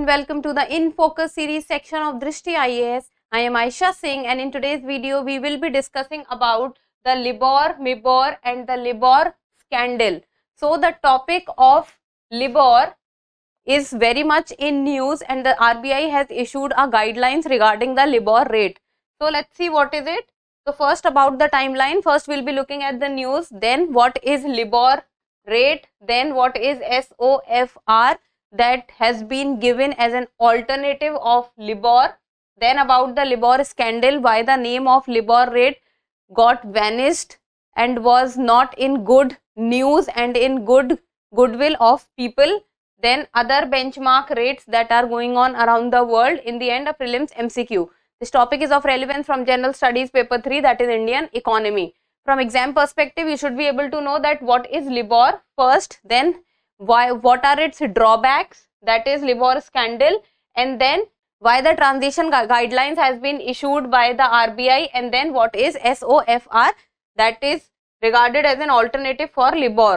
and welcome to the In Focus series section of Drishti IAS. I am Aisha Singh and in today's video we will be discussing about the LIBOR, MIBOR and the LIBOR scandal. So the topic of LIBOR is very much in news and the RBI has issued a guidelines regarding the LIBOR rate. So let's see what is it. So first about the timeline, first we'll be looking at the news, then what is LIBOR rate, then what is SOFR that has been given as an alternative of LIBOR. Then about the LIBOR scandal, why the name of LIBOR rate got vanished and was not in good news and in good goodwill of people. Then other benchmark rates that are going on around the world. In the end, a prelims MCQ. This topic is of relevance from General Studies Paper 3 that is Indian Economy. From exam perspective, you should be able to know that what is LIBOR first, then why what are its drawbacks that is libor scandal and then why the transition gu guidelines has been issued by the rbi and then what is sofr that is regarded as an alternative for libor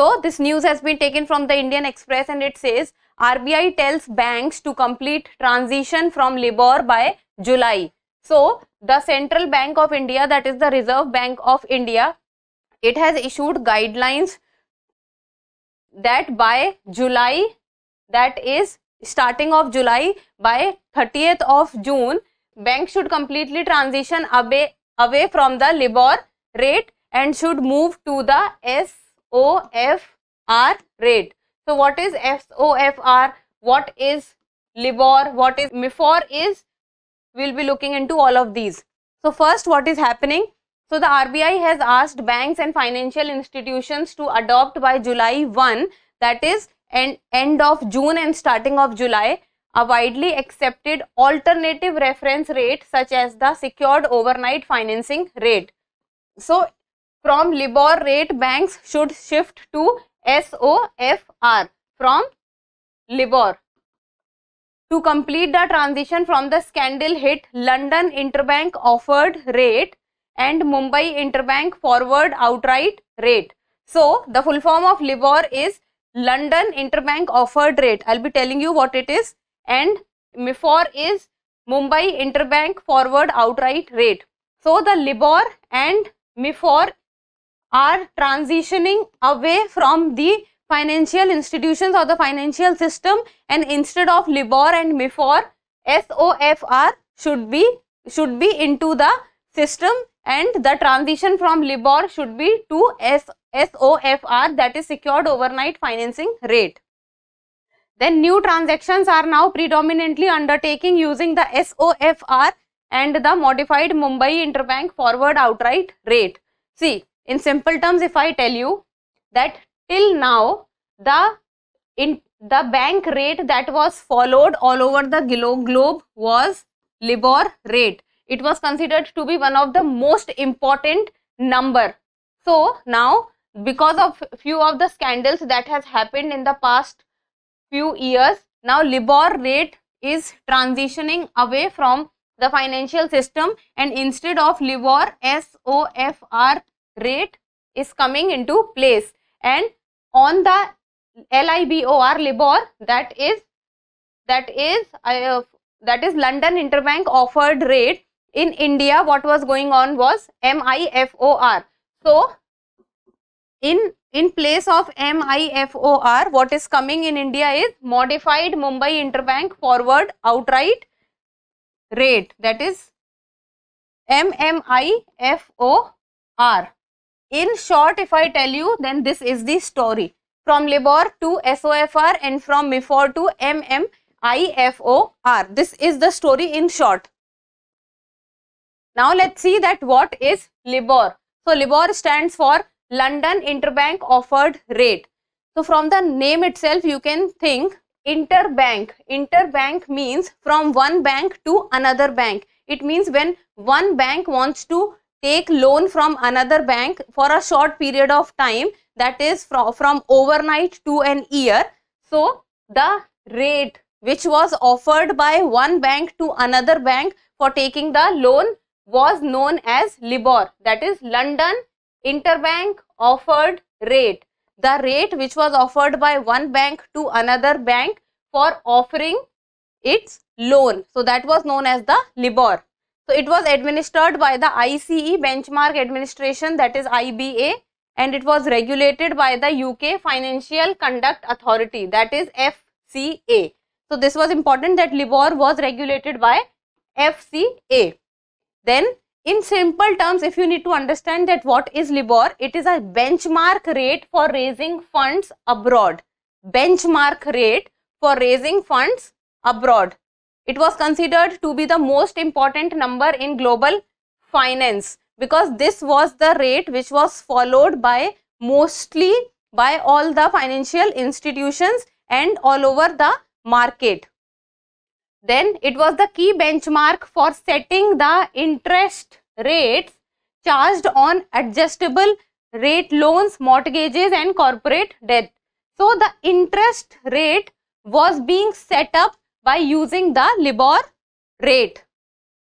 so this news has been taken from the indian express and it says rbi tells banks to complete transition from libor by july so the central bank of india that is the reserve bank of india it has issued guidelines that by July, that is starting of July, by 30th of June, bank should completely transition away, away from the LIBOR rate and should move to the SOFR rate. So, what is SOFR? What is LIBOR? What is MIFOR is? We will be looking into all of these. So, first what is happening? So the RBI has asked banks and financial institutions to adopt by July 1, that is end, end of June and starting of July, a widely accepted alternative reference rate such as the secured overnight financing rate. So from LIBOR rate, banks should shift to SOFR from LIBOR. To complete the transition from the scandal hit, London Interbank offered rate and Mumbai Interbank Forward Outright Rate. So, the full form of LIBOR is London Interbank Offered Rate. I'll be telling you what it is and MIFOR is Mumbai Interbank Forward Outright Rate. So, the LIBOR and MIFOR are transitioning away from the financial institutions or the financial system and instead of LIBOR and MIFOR, SOFR should be should be into the system and the transition from LIBOR should be to S SOFR that is secured overnight financing rate. Then new transactions are now predominantly undertaking using the SOFR and the modified Mumbai interbank forward outright rate. See, in simple terms, if I tell you that till now the in the bank rate that was followed all over the globe was LIBOR rate it was considered to be one of the most important number. So now because of few of the scandals that has happened in the past few years, now LIBOR rate is transitioning away from the financial system and instead of LIBOR, SOFR rate is coming into place and on the LIBOR, LIBOR that is that is uh, that is London Interbank Offered Rate in India, what was going on was MIFOR. So, in, in place of MIFOR, what is coming in India is modified Mumbai Interbank Forward Outright Rate. That is MMIFOR. In short, if I tell you, then this is the story. From LIBOR to SOFR and from MIFOR to MMIFOR. This is the story in short. Now let's see that what is LIBOR. So LIBOR stands for London Interbank Offered Rate. So from the name itself you can think interbank. Interbank means from one bank to another bank. It means when one bank wants to take loan from another bank for a short period of time that is from, from overnight to an year. So the rate which was offered by one bank to another bank for taking the loan was known as LIBOR that is London Interbank Offered Rate. The rate which was offered by one bank to another bank for offering its loan. So that was known as the LIBOR. So it was administered by the ICE Benchmark Administration that is IBA and it was regulated by the UK Financial Conduct Authority that is FCA. So this was important that LIBOR was regulated by FCA. Then in simple terms, if you need to understand that what is LIBOR, it is a benchmark rate for raising funds abroad. Benchmark rate for raising funds abroad. It was considered to be the most important number in global finance because this was the rate which was followed by mostly by all the financial institutions and all over the market. Then it was the key benchmark for setting the interest rates charged on adjustable rate loans, mortgages and corporate debt. So the interest rate was being set up by using the LIBOR rate.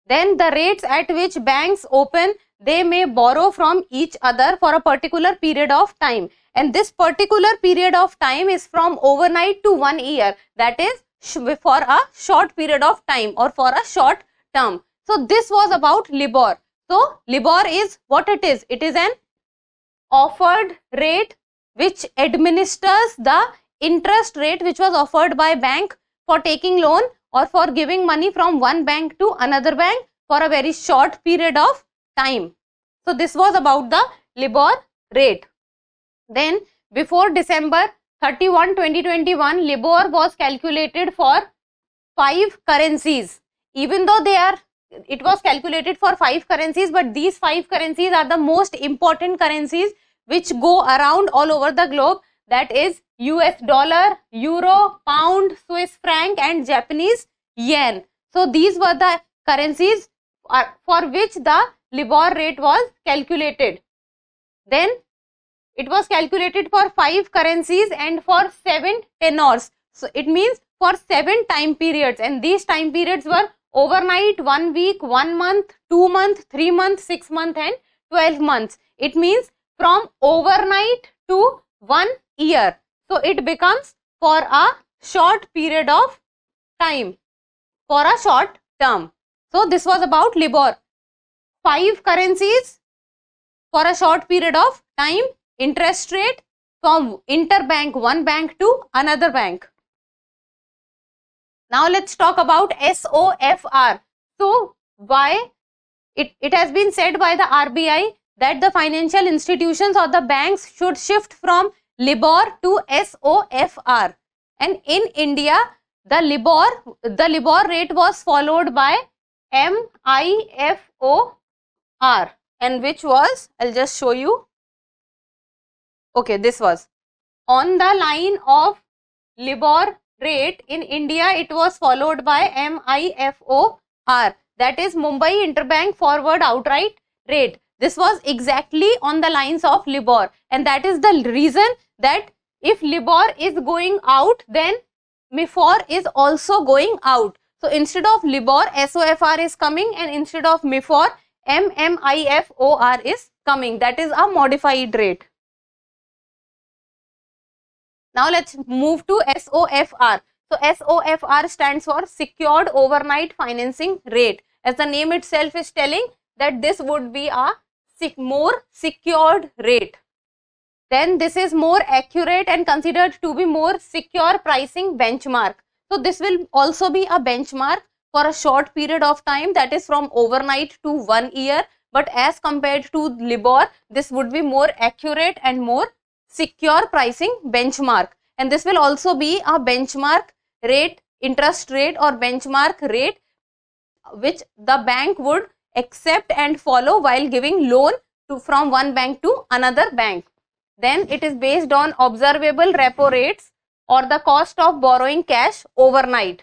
Then the rates at which banks open, they may borrow from each other for a particular period of time. And this particular period of time is from overnight to one year. That is for a short period of time or for a short term. So this was about LIBOR. So LIBOR is what it is. It is an offered rate which administers the interest rate which was offered by bank for taking loan or for giving money from one bank to another bank for a very short period of time. So this was about the LIBOR rate. Then before December 31 2021 LIBOR was calculated for five currencies even though they are it was calculated for five currencies but these five currencies are the most important currencies which go around all over the globe that is US dollar, euro, pound, Swiss franc and Japanese yen. So these were the currencies uh, for which the LIBOR rate was calculated. Then it was calculated for 5 currencies and for 7 tenors. So, it means for 7 time periods and these time periods were overnight, 1 week, 1 month, 2 month, 3 month, 6 month and 12 months. It means from overnight to 1 year. So, it becomes for a short period of time, for a short term. So, this was about LIBOR. 5 currencies for a short period of time interest rate from interbank one bank to another bank. Now let's talk about SOFR. So why it, it has been said by the RBI that the financial institutions or the banks should shift from LIBOR to SOFR. And in India, the LIBOR, the LIBOR rate was followed by MIFOR and which was, I'll just show you Okay, this was on the line of LIBOR rate in India, it was followed by MIFOR that is Mumbai Interbank Forward Outright Rate. This was exactly on the lines of LIBOR and that is the reason that if LIBOR is going out then MIFOR is also going out. So instead of LIBOR SOFR is coming and instead of MIFOR MMIFOR is coming that is a modified rate. Now let's move to SOFR. So SOFR stands for Secured Overnight Financing Rate. As the name itself is telling that this would be a more secured rate. Then this is more accurate and considered to be more secure pricing benchmark. So this will also be a benchmark for a short period of time that is from overnight to one year. But as compared to LIBOR, this would be more accurate and more secure pricing benchmark and this will also be a benchmark rate interest rate or benchmark rate which the bank would accept and follow while giving loan to from one bank to another bank then it is based on observable repo rates or the cost of borrowing cash overnight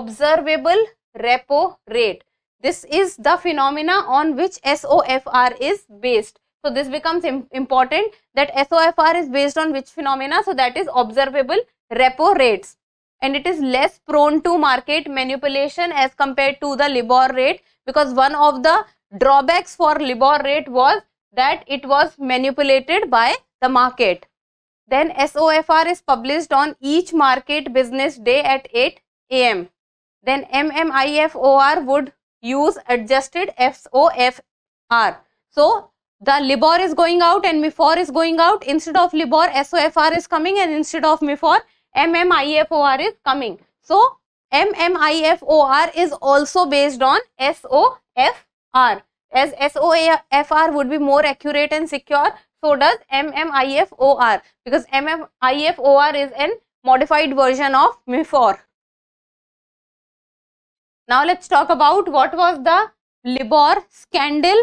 observable repo rate this is the phenomena on which SOFR is based so this becomes important that SOFR is based on which phenomena? So that is observable repo rates and it is less prone to market manipulation as compared to the LIBOR rate because one of the drawbacks for LIBOR rate was that it was manipulated by the market. Then SOFR is published on each market business day at 8 am. Then MMIFOR would use adjusted FOFR. So the LIBOR is going out and MIFOR is going out. Instead of LIBOR, SOFR is coming and instead of MIFOR, MMIFOR is coming. So, MMIFOR is also based on SOFR as SOFR would be more accurate and secure. So, does MMIFOR because MMIFOR is an modified version of MIFOR. Now, let's talk about what was the LIBOR scandal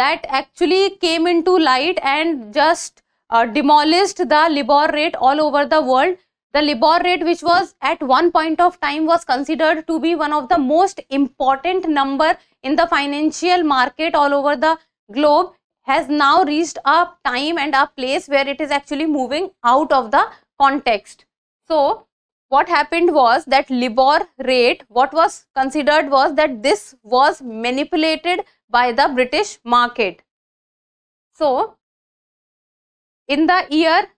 that actually came into light and just uh, demolished the LIBOR rate all over the world. The LIBOR rate which was at one point of time was considered to be one of the most important number in the financial market all over the globe has now reached a time and a place where it is actually moving out of the context. So, what happened was that LIBOR rate, what was considered was that this was manipulated by the British market. So, in the year,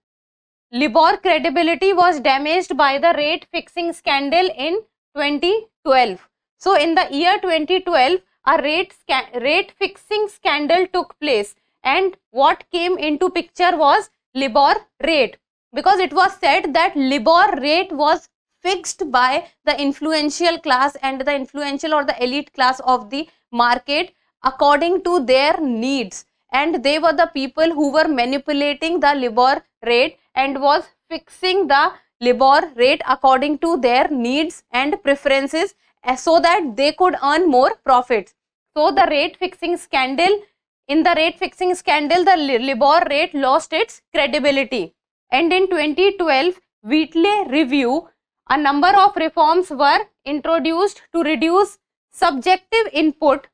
LIBOR credibility was damaged by the rate fixing scandal in 2012. So, in the year 2012, a rate, rate fixing scandal took place and what came into picture was LIBOR rate because it was said that LIBOR rate was fixed by the influential class and the influential or the elite class of the market according to their needs and they were the people who were manipulating the labor rate and was fixing the labor rate according to their needs and preferences eh, so that they could earn more profits. So the rate fixing scandal, in the rate fixing scandal the labor rate lost its credibility and in 2012 Wheatley review a number of reforms were introduced to reduce subjective input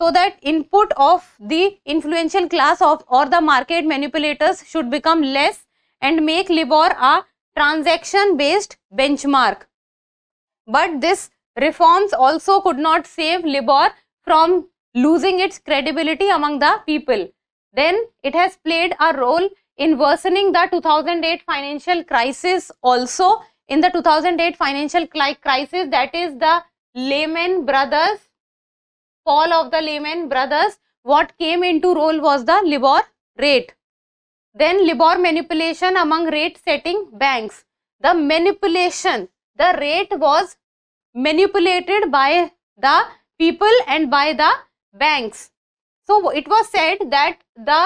so that input of the influential class of or the market manipulators should become less and make LIBOR a transaction based benchmark. But this reforms also could not save LIBOR from losing its credibility among the people. Then it has played a role in worsening the 2008 financial crisis also in the 2008 financial crisis that is the Lehman Brothers fall of the Lehman brothers, what came into role was the LIBOR rate. Then LIBOR manipulation among rate setting banks. The manipulation, the rate was manipulated by the people and by the banks. So it was said that the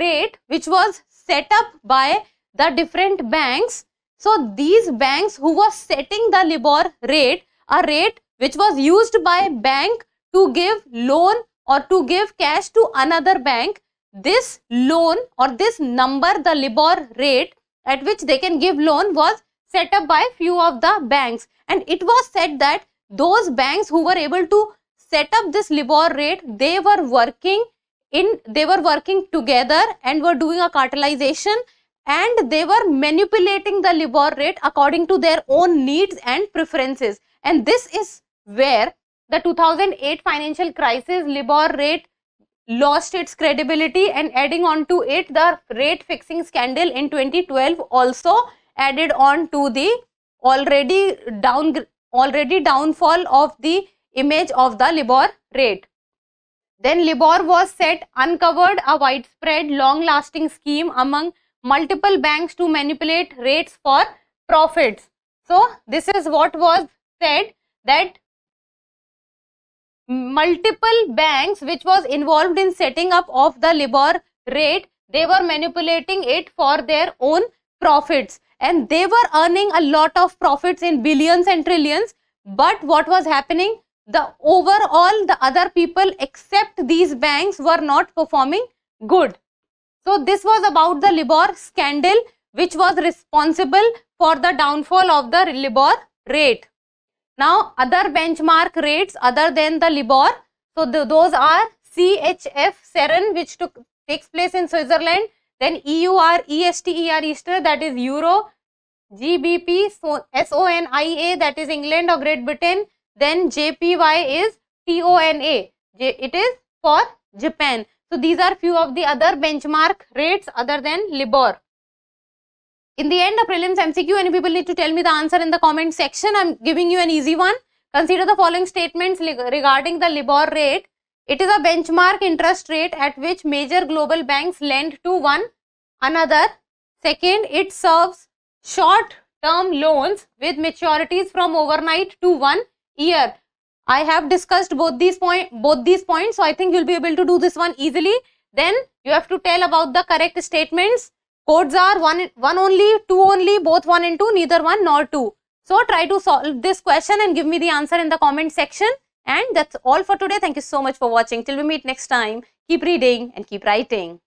rate which was set up by the different banks. So these banks who were setting the LIBOR rate, a rate which was used by bank to give loan or to give cash to another bank, this loan or this number, the LIBOR rate at which they can give loan was set up by few of the banks. And it was said that those banks who were able to set up this LIBOR rate, they were working in, they were working together and were doing a cartelization and they were manipulating the LIBOR rate according to their own needs and preferences. And this is where the 2008 financial crisis, LIBOR rate lost its credibility and adding on to it the rate fixing scandal in 2012 also added on to the already down already downfall of the image of the LIBOR rate. Then LIBOR was set uncovered a widespread long lasting scheme among multiple banks to manipulate rates for profits. So this is what was said that multiple banks which was involved in setting up of the LIBOR rate, they were manipulating it for their own profits and they were earning a lot of profits in billions and trillions. But what was happening? The overall, the other people except these banks were not performing good. So this was about the LIBOR scandal which was responsible for the downfall of the LIBOR rate. Now, other benchmark rates other than the LIBOR, so the, those are CHF Seren which took, takes place in Switzerland, then EUR, ESTER, Easter that is Euro, GBP, so SONIA that is England or Great Britain, then JPY is TONA, J, it is for Japan. So, these are few of the other benchmark rates other than LIBOR. In the end, a prelims MCQ, Any people need to tell me the answer in the comment section. I'm giving you an easy one. Consider the following statements regarding the LIBOR rate. It is a benchmark interest rate at which major global banks lend to one another. Second, it serves short-term loans with maturities from overnight to one year. I have discussed both these point both these points, so I think you'll be able to do this one easily. Then you have to tell about the correct statements codes are one, one only, two only, both one and two, neither one nor two. So try to solve this question and give me the answer in the comment section. And that's all for today. Thank you so much for watching. Till we meet next time, keep reading and keep writing.